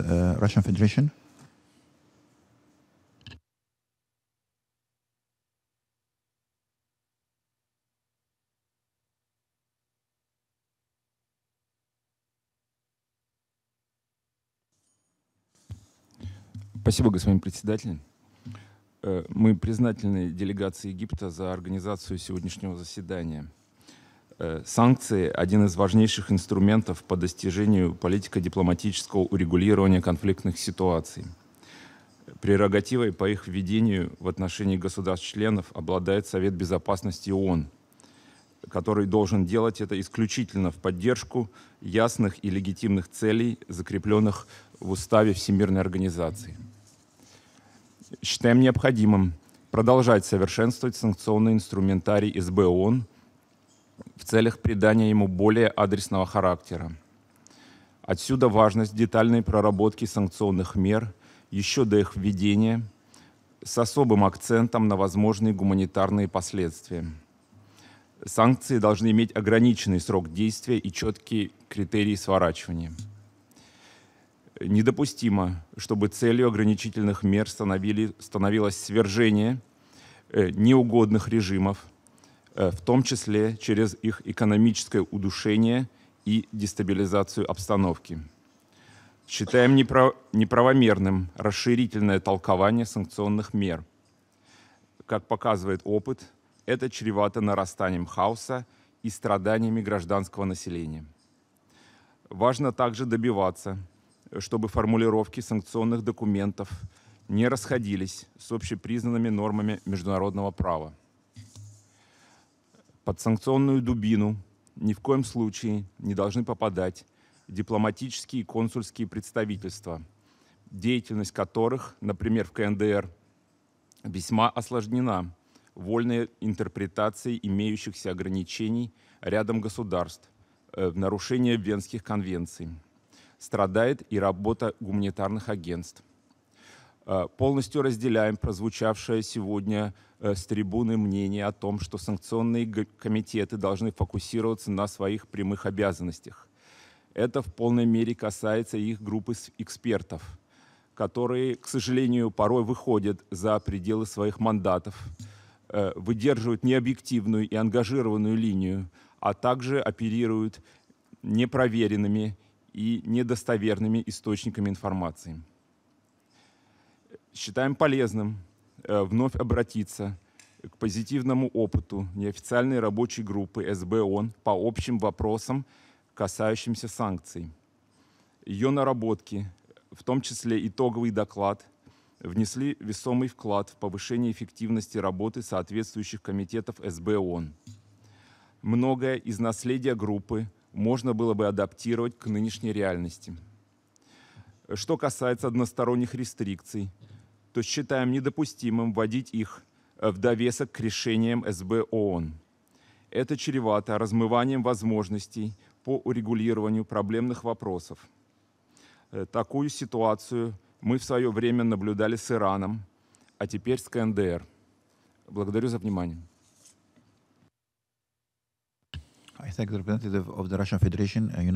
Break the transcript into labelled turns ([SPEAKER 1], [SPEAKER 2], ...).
[SPEAKER 1] uh, Russian Federation? Спасибо, господин председатель. Э, мы признательны делегации Египта за организацию сегодняшнего заседания. Э, санкции – один из важнейших инструментов по достижению политико-дипломатического урегулирования конфликтных ситуаций. Прерогативой по их введению в отношении государств-членов обладает Совет Безопасности ООН, который должен делать это исключительно в поддержку ясных и легитимных целей, закрепленных в Уставе Всемирной Организации. Считаем необходимым продолжать совершенствовать санкционный инструментарий СБ ООН – в целях придания ему более адресного характера. Отсюда важность детальной проработки санкционных мер еще до их введения с особым акцентом на возможные гуманитарные последствия. Санкции должны иметь ограниченный срок действия и четкие критерии сворачивания. Недопустимо, чтобы целью ограничительных мер становилось свержение э, неугодных режимов – Э, в том числе через их экономическое удушение и дестабилизацию обстановки. Считаем неправ... неправомерным расширительное толкование санкционных мер. Как показывает опыт, это чревато нарастанием хаоса и страданиями гражданского населения. Важно также добиваться, чтобы формулировки санкционных документов не расходились с общепризнанными нормами международного права под санкционную дубину ни в коем случае не должны попадать дипломатические и консульские представительства, деятельность которых, например, в КНДР, весьма осложнена вольной интерпретацией имеющихся ограничений рядом государств, в э, нарушение Венских конвенций. Страдает и работа гуманитарных агентств. Э, полностью разделяем прозвучавшее сегодня э, с трибуны мнение о том, что санкционные комитеты должны фокусироваться на своих прямых обязанностях. Это в полной мере касается их группы экспертов, которые, к сожалению, порой выходят за пределы своих мандатов, э, выдерживают необъективную и ангажированную линию, а также оперируют непроверенными и недостоверными источниками информации считаем полезным э, вновь обратиться к позитивному опыту неофициальной рабочей группы СБОН по общим вопросам, касающимся санкций. Ее наработки, в том числе итоговый доклад, внесли весомый вклад в повышение эффективности работы соответствующих комитетов СБОН. Многое из наследия группы можно было бы адаптировать к нынешней реальности. Что касается односторонних рестрикций – то считаем недопустимым вводить их э, в довесок к решениям СБ ООН. Это чревато размыванием возможностей по урегулированию проблемных вопросов. Э, такую ситуацию мы в свое время наблюдали с Ираном, а теперь с КНДР. Благодарю за внимание. I thank the representative of the Russian Federation. Uh,